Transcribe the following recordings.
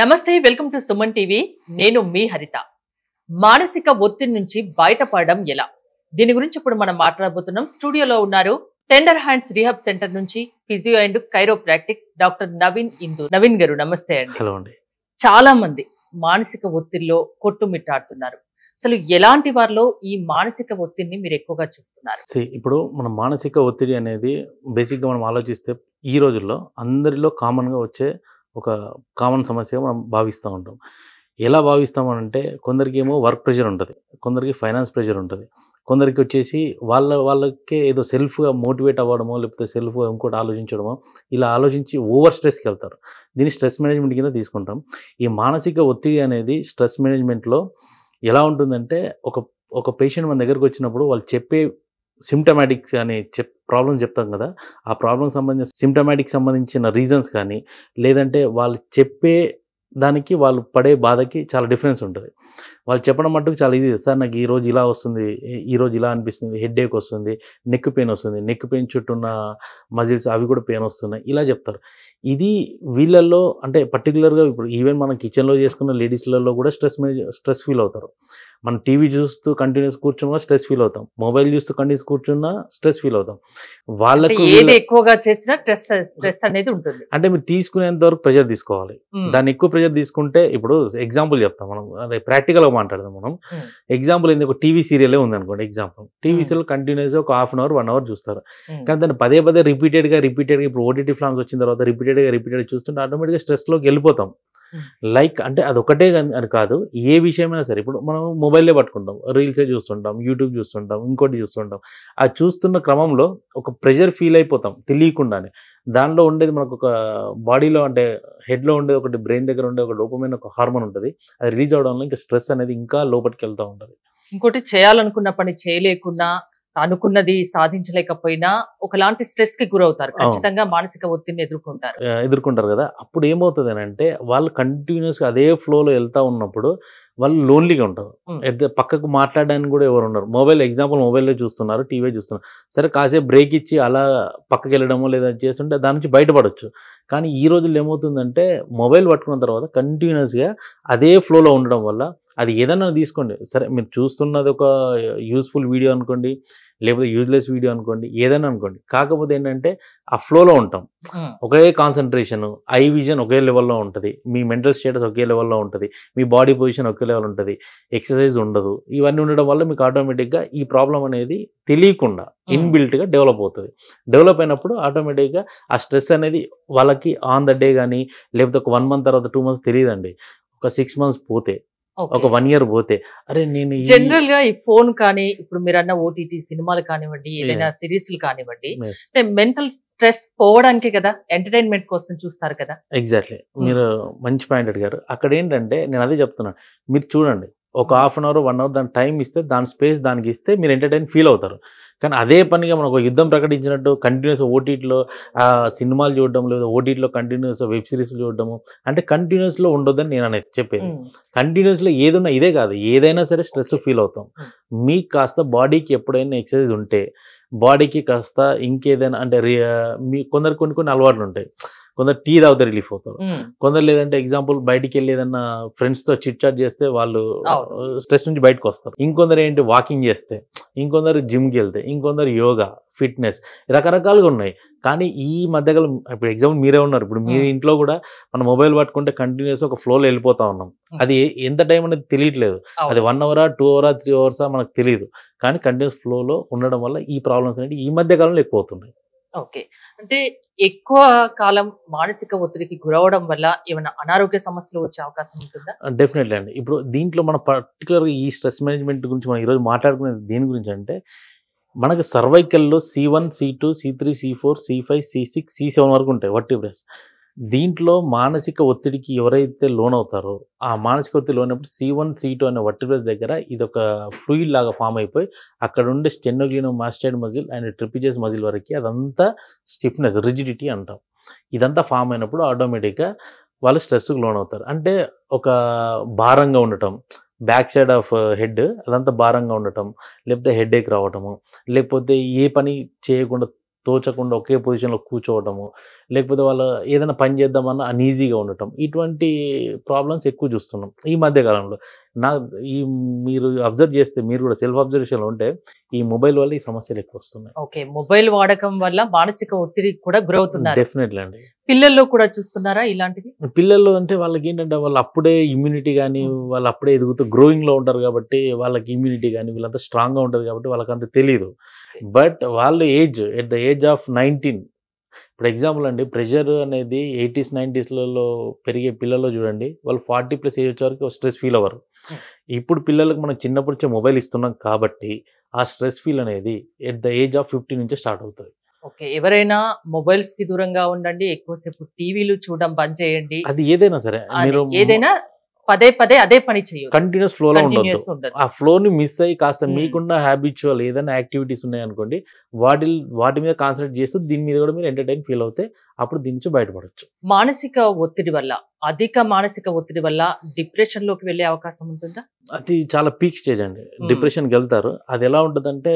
నమస్తే welcome to Suman TV hmm. నేను మీ హరిత మానసిక ఒత్తిడి నుంచి బయటపడడం ఎలా దీని గురించి ఇప్పుడు మనం మాట్లాడబోతున్నాం స్టూడియోలో ఉన్నారు టెండర్ హ్యాండ్స్ రీహబ్ సెంటర్ నుంచి physio and chiropractic doctor Naveen Indu Naveen garu నమస్తే అండి చాలా మంది మానసిక ఒత్తిడిలో కొట్టుమిట్టాడుతున్నారు అసలు ఎలాంటి వారిలో ఈ మానసిక ఒత్తిడిని మీరు ఎక్కువగా చూస్తున్నారు ఇప్పుడు మన మానసిక ఒత్తిడి అనేది బేసిక్గా మనం ఆలోచిస్తే ఈ రోజుల్లో అందరిలో కామన్గా వచ్చే ఒక కామన్ సమస్యగా మనం భావిస్తూ ఉంటాం ఎలా అంటే కొందరికి ఏమో వర్క్ ప్రెషర్ ఉంటుంది కొందరికి ఫైనాన్స్ ప్రెషర్ ఉంటుంది కొందరికి వచ్చేసి వాళ్ళ వాళ్ళకే ఏదో సెల్ఫ్గా మోటివేట్ అవ్వడమో లేకపోతే సెల్ఫ్గా ఇంకోటి ఆలోచించడమో ఇలా ఆలోచించి ఓవర్ స్ట్రెస్కి వెళ్తారు దీన్ని స్ట్రెస్ మేనేజ్మెంట్ కింద తీసుకుంటాం ఈ మానసిక ఒత్తిడి అనేది స్ట్రెస్ మేనేజ్మెంట్లో ఎలా ఉంటుందంటే ఒక ఒక పేషెంట్ మన దగ్గరకు వచ్చినప్పుడు వాళ్ళు చెప్పే సిమ్టమాటిక్స్ కానీ చెప్ ప్రాబ్లమ్ చెప్తాం కదా ఆ ప్రాబ్లం సంబంధించిన సిమ్టమాటిక్ సంబంధించిన రీజన్స్ కానీ లేదంటే వాళ్ళు చెప్పే దానికి వాళ్ళు పడే బాధకి చాలా డిఫరెన్స్ ఉంటుంది వాళ్ళు చెప్పడం మట్టుకు చాలా ఈజీ సార్ నాకు ఈరోజు ఇలా వస్తుంది ఈరోజు ఇలా అనిపిస్తుంది హెడ్ ఏక్ వస్తుంది నెక్ పెయిన్ వస్తుంది నెక్ పెయిన్ చుట్టూ ఉన్న మజిల్స్ అవి కూడా పెయిన్ వస్తున్నాయి ఇలా చెప్తారు ఇది వీళ్ళల్లో అంటే పర్టికులర్గా ఇప్పుడు ఈవెన్ మనం కిచెన్లో చేసుకున్న లేడీస్లలో కూడా స్ట్రెస్ స్ట్రెస్ ఫీల్ అవుతారు మనం టీవీ చూస్తూ కంటిన్యూస్ కూర్చున్నా స్ట్రెస్ ఫీల్ అవుతాం మొబైల్ చూస్తూ కంటిన్యూస్ కూర్చున్నా స్ట్రెస్ ఫీల్ అవుతాం వాళ్ళకి ఏది ఎక్కువగా చేసినా స్ట్రెస్ స్ట్రెస్ అనేది ఉంటుంది అంటే మీరు తీసుకునేంత వరకు ప్రెషర్ తీసుకోవాలి దాన్ని ఎక్కువ ప్రెషర్ తీసుకుంటే ఇప్పుడు ఎగ్జాంపుల్ చెప్తాం మనం అదే ప్రాక్టికల్గా మాట్లాడదాం మనం ఎగ్జాంపుల్ ఏంది ఒక టీవీ సీరియలే అనుకోండి ఎగ్జాంపుల్ టీవీ సీరియల్ కంటిన్యూస్ ఒక half an hour one hour చూస్తారు కానీ దాన్ని పదే పదే రిపీటెడ్గా రిపీటెడ్గా ఇప్పుడు ఓటీటీ ఫ్లామ్స్ వచ్చిన తర్వాత రిపీటెడ్ రిపీటెడ్గా రిపీటెడ్ చూస్తుంటే ఆటోమేటిక్గా స్ట్రెస్లోకి వెళ్ళిపోతాం లైక్ hmm. అంటే అది ఒకటే అని కాదు ఏ విషయమైనా సరే ఇప్పుడు మనం మొబైల్లే పట్టుకుంటాం రీల్సే చూస్తుంటాం యూట్యూబ్ చూస్తుంటాం ఇంకోటి చూస్తుంటాం ఆ చూస్తున్న క్రమంలో ఒక ప్రెషర్ ఫీల్ అయిపోతాం తెలియకుండానే దానిలో ఉండేది మనకు ఒక బాడీలో అంటే హెడ్లో ఉండేది ఒకటి బ్రెయిన్ దగ్గర ఉండే ఒక లోపమైన ఒక హార్మోన్ ఉంటుంది అది రిలీజ్ అవడం వల్ల ఇంకా స్ట్రెస్ అనేది ఇంకా లోపలికి వెళ్తూ ఉంటుంది ఇంకోటి చేయాలనుకున్న పని చేయలేకున్నా అనుకున్నది సాధించలేకపోయినా ఒకలాంటి స్ట్రెస్ కి గురవుతారు ఖచ్చితంగా మానసిక ఒత్తిడిని ఎదుర్కొంటారు ఎదుర్కొంటారు కదా అప్పుడు ఏమవుతుంది అని అంటే వాళ్ళు కంటిన్యూస్ గా అదే ఫ్లోలో వెళ్తా ఉన్నప్పుడు వాళ్ళు లోన్లీగా ఉంటారు పక్కకు మాట్లాడడానికి కూడా ఎవరు ఉండరు మొబైల్ ఎగ్జాంపుల్ మొబైల్లో చూస్తున్నారు టీవీ చూస్తున్నారు సరే కాసేపు బ్రేక్ ఇచ్చి అలా పక్కకి వెళ్ళడమో లేదా చేస్తుంటే దాని నుంచి బయటపడవచ్చు కానీ ఈ రోజుల్లో ఏమవుతుందంటే మొబైల్ పట్టుకున్న తర్వాత కంటిన్యూస్గా అదే ఫ్లోలో ఉండడం వల్ల అది ఏదన్నా తీసుకోండి సరే మీరు చూస్తున్నది ఒక యూస్ఫుల్ వీడియో అనుకోండి లేకపోతే యూజ్లెస్ వీడియో అనుకోండి ఏదైనా అనుకోండి కాకపోతే ఏంటంటే ఆ ఫ్లోలో ఉంటాం ఒకే కాన్సన్ట్రేషన్ ఐ విజన్ ఒకే లెవెల్లో ఉంటుంది మీ మెంటల్ స్టేటస్ ఒకే లెవెల్లో ఉంటుంది మీ బాడీ పొజిషన్ ఒకే లెవెల్ ఉంటుంది ఎక్సర్సైజ్ ఉండదు ఇవన్నీ ఉండడం వల్ల మీకు ఆటోమేటిక్గా ఈ ప్రాబ్లం అనేది తెలియకుండా ఇన్బిల్ట్గా డెవలప్ అవుతుంది డెవలప్ అయినప్పుడు ఆటోమేటిక్గా ఆ స్ట్రెస్ అనేది వాళ్ళకి ఆన్ ద డే కానీ లేకపోతే ఒక వన్ మంత్ తర్వాత టూ మంత్స్ తెలియదండి ఒక సిక్స్ మంత్స్ పోతే ఒక వన్ ఇయర్ పోతే అరే నేను జనరల్ గా ఈ ఫోన్ కానీ ఇప్పుడు మీరు అన్న ఓటీటీ సినిమాలు కానివ్వండి ఏదైనా సిరీస్ కానివ్వండి మెంటల్ స్ట్రెస్ పోవడానికే కదా ఎంటర్టైన్మెంట్ కోసం చూస్తారు కదా ఎగ్జాక్ట్లీ hmm. మీరు మంచి పాయింట్ అడిగారు అక్కడ ఏంటంటే నేను అదే చెప్తున్నాను మీరు చూడండి ఒక half an hour one hour దాని టైం ఇస్తే దాని స్పేస్ దానికి ఇస్తే మీరు ఎంటర్టైన్ ఫీల్ అవుతారు కానీ అదే పనిగా మనం ఒక యుద్ధం ప్రకటించినట్టు కంటిన్యూస్ ఓటీటీలో సినిమాలు చూడడం లేదా ఓటీటీలో కంటిన్యూస్ వెబ్ సిరీస్ చూడడము అంటే కంటిన్యూస్లో ఉండొద్దని నేను అనేది చెప్పేది కంటిన్యూస్లో ఏదైనా ఇదే కాదు ఏదైనా సరే స్ట్రెస్ ఫీల్ అవుతాం మీకు కాస్త బాడీకి ఎప్పుడైనా ఎక్సర్సైజ్ ఉంటే బాడీకి కాస్త ఇంకేదైనా అంటే మీ కొందరు కొన్ని కొన్ని అలవాట్లు ఉంటాయి కొందరు టీ తాగితే రిలీఫ్ అవుతారు కొందరు లేదంటే ఎగ్జాంపుల్ బయటికి వెళ్ళి ఏదన్నా ఫ్రెండ్స్ తో చిట్ చాట్ చేస్తే వాళ్ళు స్ట్రెస్ నుంచి బయటకు వస్తారు ఇంకొందరు ఏంటి వాకింగ్ చేస్తే ఇంకొందరు జిమ్కి వెళ్తే ఇంకొందరు యోగా ఫిట్నెస్ రకరకాలుగా ఉన్నాయి కానీ ఈ మధ్యకాలం ఇప్పుడు ఎగ్జాంపుల్ మీరే ఉన్నారు ఇప్పుడు మీ ఇంట్లో కూడా మన మొబైల్ పట్టుకుంటే కంటిన్యూస్ ఒక ఫ్లోలో వెళ్ళిపోతా ఉన్నాం అది ఎంత టైం అనేది తెలియట్లేదు అది వన్ అవరా టూ అవరా త్రీ అవర్సా మనకు తెలియదు కానీ కంటిన్యూస్ ఫ్లోలో ఉండడం వల్ల ఈ ప్రాబ్లమ్స్ అనేవి ఈ మధ్య కాలంలో ఎక్కువ అవుతున్నాయి ఓకే అంటే ఎక్కువ కాలం మానసిక ఒత్తిడికి గురవడం వల్ల ఏమైనా అనారోగ్య సమస్యలు వచ్చే అవకాశం ఉంటుందా డెఫినెట్లీ అండి ఇప్పుడు దీంట్లో మనం పర్టికులర్ ఈ స్ట్రెస్ మేనేజ్మెంట్ గురించి మనం ఈరోజు మాట్లాడుకునేది దేని గురించి అంటే మనకు సర్వైకల్లో C one C two C three C four C five C six C seven వరకు ఉంటాయి వర్టిబ్రస్ దీంట్లో మానసిక ఒత్తిడికి ఎవరైతే లోన్ అవుతారో ఆ మానసిక ఒత్తిడి లోనప్పుడు సి వన్ సి టూ అనే వర్టిబ్రస్ దగ్గర ఇది ఒక ఫ్లూయిడ్ లాగా ఫామ్ అయిపోయి అక్కడ ఉండే sternocleido mastoid muscle and trapezius muscle వరకు అదంతా స్టిఫ్నెస్ రిజిడిటీ అంటాం ఇదంతా ఫామ్ అయినప్పుడు ఆటోమేటిక్గా వాళ్ళు స్ట్రెస్కి లోన్ అవుతారు అంటే ఒక భారంగా ఉండటం బ్యాక్ సైడ్ ఆఫ్ హెడ్ అదంతా భారంగా ఉండటం లేకపోతే హెడ్ ఏక్ రావటము లేకపోతే ఏ పని చేయకుండా తోచకుండా ఒకే పొజిషన్లో కూర్చోవటము లేకపోతే వాళ్ళు ఏదైనా పని చేద్దామన్నా అనీజీగా ఉండటం ఇటువంటి ప్రాబ్లమ్స్ ఎక్కువ చూస్తున్నాం ఈ మధ్యకాలంలో నా ఈ మీరు అబ్జర్వ్ చేస్తే మీరు కూడా సెల్ఫ్ అబ్జర్వేషన్లో ఉంటే ఈ మొబైల్ వల్ల ఈ సమస్యలు ఎక్కువ వస్తున్నాయి ఓకే మొబైల్ వాడకం వల్ల మానసిక ఒత్తిడి కూడా గురవుతున్నారు డెఫినెట్లీ అండి పిల్లల్లో కూడా చూస్తున్నారా ఇలాంటివి పిల్లల్లో అంటే వాళ్ళకి ఏంటంటే వాళ్ళు అప్పుడే ఇమ్యూనిటీ కానీ వాళ్ళు అప్పుడే ఎదుగుతూ గ్రోయింగ్లో ఉంటారు కాబట్టి వాళ్ళకి ఇమ్యూనిటీ కానీ వీళ్ళంతా స్ట్రాంగ్గా ఉంటారు కాబట్టి వాళ్ళకి అంత తెలియదు బట్ వాళ్ళ age at the age of nineteen ఇప్పుడు ఎగ్జాంపుల్ అండి ప్రెషర్ అనేది ఎయిటీస్ నైంటీస్లలో పెరిగే పిల్లల్లో చూడండి వాళ్ళు ఫార్టీ ప్లస్ ఏజ్ వచ్చే వరకు స్ట్రెస్ ఫీల్ అవ్వరు ఇప్పుడు పిల్లలకు మనం చిన్నప్పటి నుంచి మొబైల్ ఇస్తున్నాం కాబట్టి ఆ స్ట్రెస్ ఫీల్ అనేది at the age of fifty నుంచే స్టార్ట్ అవుతుంది ఓకే ఎవరైనా మొబైల్స్ కి దూరంగా ఉండండి ఎక్కువసేపు టీవీలు చూడడం బంద్ చేయండి అది ఏదైనా సరే మీరు ఏదైనా పదే పదే అదే పని చేయదు కంటిన్యూస్ ఫ్లో లో ఉండదు ఆ ఫ్లో ని మిస్ అయ్యి కాస్త hmm. మీకున్న హ్యాబిచువల్ ఏదైనా యాక్టివిటీస్ ఉన్నాయి అనుకోండి వాటి వాటి మీద కాన్సన్ట్రేట్ చేస్తూ దీని మీద కూడా మీరు ఎంటర్టైన్ ఫీల్ అవుతే అప్పుడు దీని నుంచి బయటపడచ్చు మానసిక ఒత్తిడి వల్ల అధిక మానసిక ఒత్తిడి వల్ల డిప్రెషన్ లోకి వెళ్ళే అవకాశం ఉంటుందా అది చాలా పీక్ స్టేజ్ అండి డిప్రెషన్కి వెళ్తారు అది ఎలా ఉంటుందంటే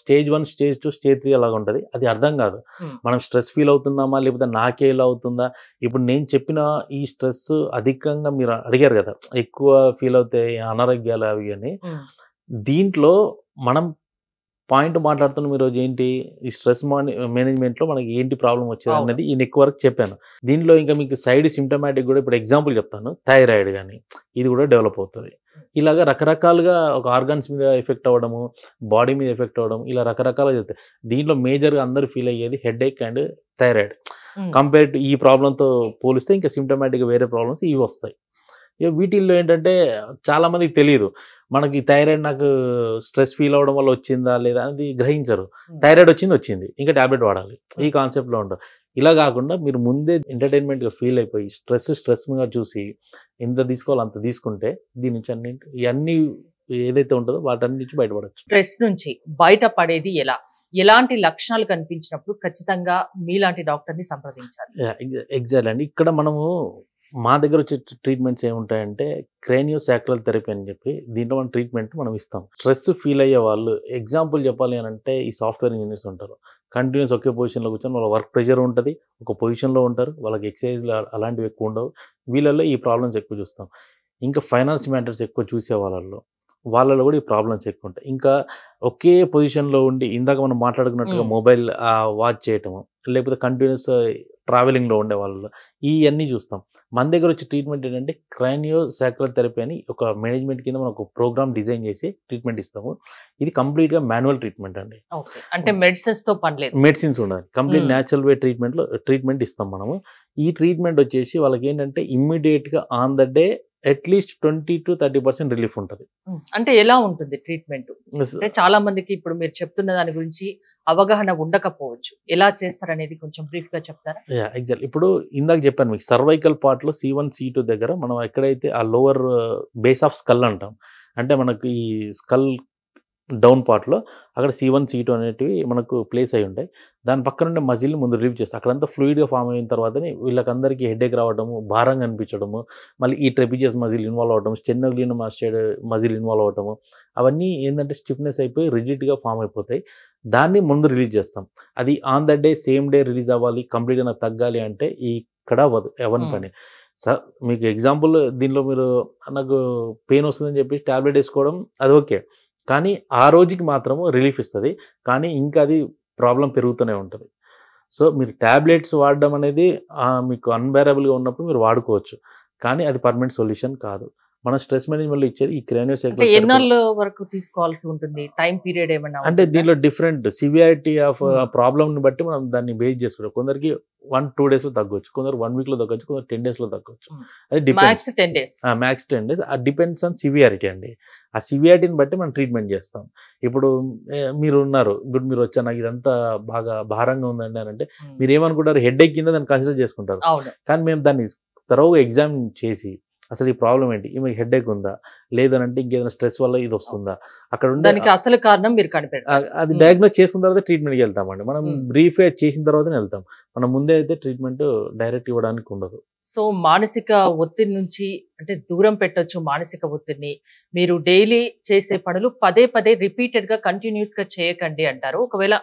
stage one stage two stage three అలాగ ఉంటుంది అది అర్థం కాదు మనం స్ట్రెస్ ఫీల్ అవుతున్నామా లేకపోతే నాకే ఇలా అవుతుందా ఇప్పుడు నేను చెప్పిన ఈ స్ట్రెస్ అధికంగా మీరు అడిగారు కదా ఎక్కువ ఫీల్ అవుతాయి అనారోగ్యాలు అవి అని దీంట్లో మనం పాయింట్ మీ ఈరోజు ఏంటి ఈ స్ట్రెస్ మేనేజ్మెంట్లో మనకి ఏంటి ప్రాబ్లం వచ్చేది అనేది ఈ నెక్ వరకు చెప్పాను దీనిలో ఇంకా మీకు సైడ్ సిమ్టమాటిక్ కూడా ఇప్పుడు ఎగ్జాంపుల్ చెప్తాను థైరాయిడ్ కానీ ఇది కూడా డెవలప్ అవుతుంది ఇలాగ రకరకాలుగా ఒక ఆర్గాన్స్ మీద ఎఫెక్ట్ అవ్వడము బాడీ మీద ఎఫెక్ట్ అవ్వడం ఇలా రకరకాలుగా చెప్తాయి దీంట్లో మేజర్గా అందరూ ఫీల్ అయ్యేది హెడ్ ఎక్ అండ్ థైరాయిడ్ కంపేర్ టు ఈ ప్రాబ్లంతో పోలిస్తే ఇంకా సిమ్టమాటిక్గా వేరే ప్రాబ్లమ్స్ ఇవి వస్తాయి వీటిల్లో ఏంటంటే చాలామందికి తెలియదు మనకి థైరాయిడ్ నాకు స్ట్రెస్ ఫీల్ అవడం వల్ల వచ్చిందా లేదా అనేది గ్రహించరు థైరాయిడ్ వచ్చింది వచ్చింది ఇంకా ట్యాబ్లెట్ వాడాలి ఈ కాన్సెప్ట్లో ఉంటారు ఇలా కాకుండా మీరు ముందే ఎంటర్టైన్మెంట్గా ఫీల్ అయిపోయి స్ట్రెస్ స్ట్రెస్గా చూసి ఎంత తీసుకోవాలో అంత తీసుకుంటే దీని నుంచి అన్ని ఇవన్నీ ఏదైతే ఉంటుందో వాటి నుంచి బయటపడచ్చు స్ట్రెస్ నుంచి బయటపడేది ఎలా ఎలాంటి లక్షణాలు కనిపించినప్పుడు ఖచ్చితంగా మీలాంటి డాక్టర్ని సంప్రదించాలి ఎగ్జాక్ట్ అండి ఇక్కడ మనము మా దగ్గర వచ్చే ట్రీట్మెంట్స్ ఏముంటాయంటే క్రేనియో సాక్రల్ థెరపీ అని చెప్పి దీంట్లో మనం ట్రీట్మెంట్ మనం ఇస్తాం స్ట్రెస్ ఫీల్ అయ్యే వాళ్ళు ఎగ్జాంపుల్ చెప్పాలి అని అంటే ఈ సాఫ్ట్వేర్ ఇంజనీర్స్ ఉంటారు కంటిన్యూస్ ఒకే పొజిషన్లో కూర్చొని వాళ్ళ వర్క్ ప్రెషర్ ఉంటుంది ఒక పొజిషన్లో ఉంటారు వాళ్ళకి ఎక్సర్సైజ్లు అలాంటివి ఎక్కువ ఉండవు వీళ్ళల్లో ఈ ప్రాబ్లమ్స్ ఎక్కువ చూస్తాం ఇంకా ఫైనాన్స్ మ్యాటర్స్ ఎక్కువ చూసే వాళ్ళల్లో వాళ్ళలో కూడా ఈ ప్రాబ్లమ్స్ ఎక్కువ ఉంటాయి ఇంకా ఒకే పొజిషన్లో ఉండి ఇందాక మనం మాట్లాడుకున్నట్టుగా మొబైల్ వాచ్ చేయటము లేకపోతే కంటిన్యూస్ ట్రావెలింగ్లో ఉండే వాళ్ళలో ఇవన్నీ చూస్తాం మన దగ్గర వచ్చే ట్రీట్మెంట్ ఏంటంటే క్రైనియో సాక్రల్ థెరపీ అని ఒక మేనేజ్మెంట్ కింద మనం ఒక ప్రోగ్రామ్ డిజైన్ చేసి ట్రీట్మెంట్ ఇస్తాము ఇది కంప్లీట్గా మాన్యువల్ ట్రీట్మెంట్ అండి అంటే మెడిసిన్స్తో పనిలేదు మెడిసిన్స్ ఉండాలి కంప్లీట్ న్యాచురల్ వే ట్రీట్మెంట్లో ట్రీట్మెంట్ ఇస్తాం మనము ఈ ట్రీట్మెంట్ వచ్చేసి వాళ్ళకి ఏంటంటే ఇమ్మీడియట్గా on the day at least twenty to thirty percent relief ఉంటుంది అంటే ఎలా ఉంటుంది ట్రీట్మెంట్ అంటే చాలా మందికి ఇప్పుడు మీరు చెప్తున్న దాని గురించి అవగాహన ఉండకపోవచ్చు ఎలా చేస్తారనేది కొంచెం బ్రీఫ్ గా చెప్తారా ఎగ్జాక్ట్ ఇప్పుడు ఇందాక చెప్పాను మీకు సర్వైకల్ పార్ట్ లో సి వన్ టూ దగ్గర మనం ఎక్కడైతే ఆ లోవర్ బేస్ ఆఫ్ స్కల్ అంటాం అంటే మనకి ఈ స్కల్ డౌన్ పార్ట్లో అక్కడ సి వన్ సి టూ అనేటివి మనకు ప్లేస్ అయి ఉంటాయి దాని పక్కన ఉండే మజిల్ని ముందు రిలీవ్ చేస్తాం అక్కడంతా ఫ్లూయిడ్గా ఫామ్ అయిన తర్వాతనే వీళ్ళకందరికీ హెడేక్ రావడము భారంగా అనిపించడము మళ్ళీ ఈ ట్రెపిజియస్ మజిల్ ఇన్వాల్వ్ అవడం స్టెన్నోగ్లిన్ మాస్టర్ మజిల్ ఇన్వాల్వ్ అవడము అవన్నీ ఏంటంటే స్టిఫ్నెస్ అయిపోయి రిజిడ్గా ఫామ్ అయిపోతాయి దాన్ని ముందు రిలీజ్ చేస్తాం అది on the day same day release అవ్వాలి కంప్లీట్గా నాకు తగ్గాలి అంటే ఇక్కడ అవ్వదు ఎవరి పని సార్ మీకు ఎగ్జాంపుల్ దీనిలో మీరు నాకు పెయిన్ వస్తుందని చెప్పి ట్యాబ్లెట్ వేసుకోవడం అది ఓకే కానీ ఆ రోజుకి మాత్రము రిలీఫ్ ఇస్తుంది కానీ ఇంకా అది ప్రాబ్లం పెరుగుతూనే ఉంటుంది సో మీరు ట్యాబ్లెట్స్ వాడడం అనేది మీకు అన్బేరబుల్గా ఉన్నప్పుడు మీరు వాడుకోవచ్చు కానీ అది పర్మనెంట్ సొల్యూషన్ కాదు మన స్ట్రెస్ మేనేజ్మెంట్లో ఇచ్చేది ఈ సైకిల్ ఎన్నో వరకు తీసుకోవాల్సి ఉంటుంది టైం పీరియడ్ ఏమైనా అంటే దీనిలో డిఫరెంట్ సివియారిటీ ఆఫ్ ప్రాబ్లమ్ని బట్టి మనం దాన్ని బేస్ చేసుకుంటాం కొందరికి వన్ టూ డేస్లో తగ్గొచ్చు కొందరు వన్ వీక్లో తగ్గొచ్చు కొందరు టెన్ డేస్లో తగ్గొచ్చు hmm. అది max ten days max ten days అది డిపెండ్స్ ఆన్ సివియారిటీ అండి ఆ సివియారిటీని బట్టి మనం ట్రీట్మెంట్ చేస్తాం ఇప్పుడు మీరు ఉన్నారు గుడ్ మీరు వచ్చా నాకు ఇదంతా బాగా భారంగా ఉందండి అని అంటే మీరు ఏమనుకుంటారు హెడ్ ఎక్కిందో దాన్ని కన్సిడర్ చేసుకుంటారు కానీ మేము దాన్ని తరవు ఎగ్జామ్ చేసి అసలు ఈ ప్రాబ్లం ఏంటి ఈమె హెడ్ ఎక్ ఉందా అంటే ఇంకేదైనా స్ట్రెస్ వల్ల ఇది వస్తుందా అక్కడ ఉండే అసలు కారణం మీరు కనిపెట్టారు అది డయాగ్నోస్ చేసుకున్న తర్వాత ట్రీట్మెంట్కి వెళ్తామండి మనం బ్రీఫ్గా చేసిన తర్వాతనే వెళ్తాం మనం ముందే అయితే ట్రీట్మెంట్ డైరెక్ట్ ఇవ్వడానికి ఉండదు సో మానసిక ఒత్తిడి నుంచి అంటే దూరం పెట్టొచ్చు మానసిక ఒత్తిడిని మీరు డైలీ చేసే పనులు పదే పదే రిపీటెడ్గా కంటిన్యూస్గా చేయకండి అంటారు ఒకవేళ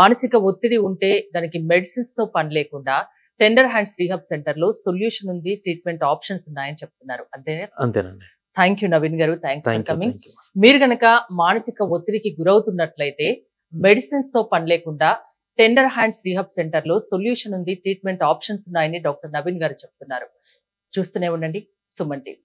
మానసిక ఒత్తిడి ఉంటే దానికి మెడిసిన్స్తో పని లేకుండా టెండర్ హ్యాండ్స్ రీహబ్ సెంటర్ లో సొల్యూషన్ ఉంది ట్రీట్మెంట్ ఆప్షన్స్ ఉన్నాయని చెప్తున్నారు అంతేనా అంతేనండి థ్యాంక్ యూ నవీన్ గారు థ్యాంక్స్ ఫర్ కమింగ్ మీరు గనక మానసిక ఒత్తిడికి గురవుతున్నట్లయితే మెడిసిన్స్ తో పని లేకుండా టెండర్ హ్యాండ్స్ రీహబ్ సెంటర్ లో సొల్యూషన్ ఉంది ట్రీట్మెంట్ ఆప్షన్స్ ఉన్నాయని డాక్టర్ నవీన్ గారు చెప్తున్నారు చూస్తూనే ఉండండి సుమన్ టీవీ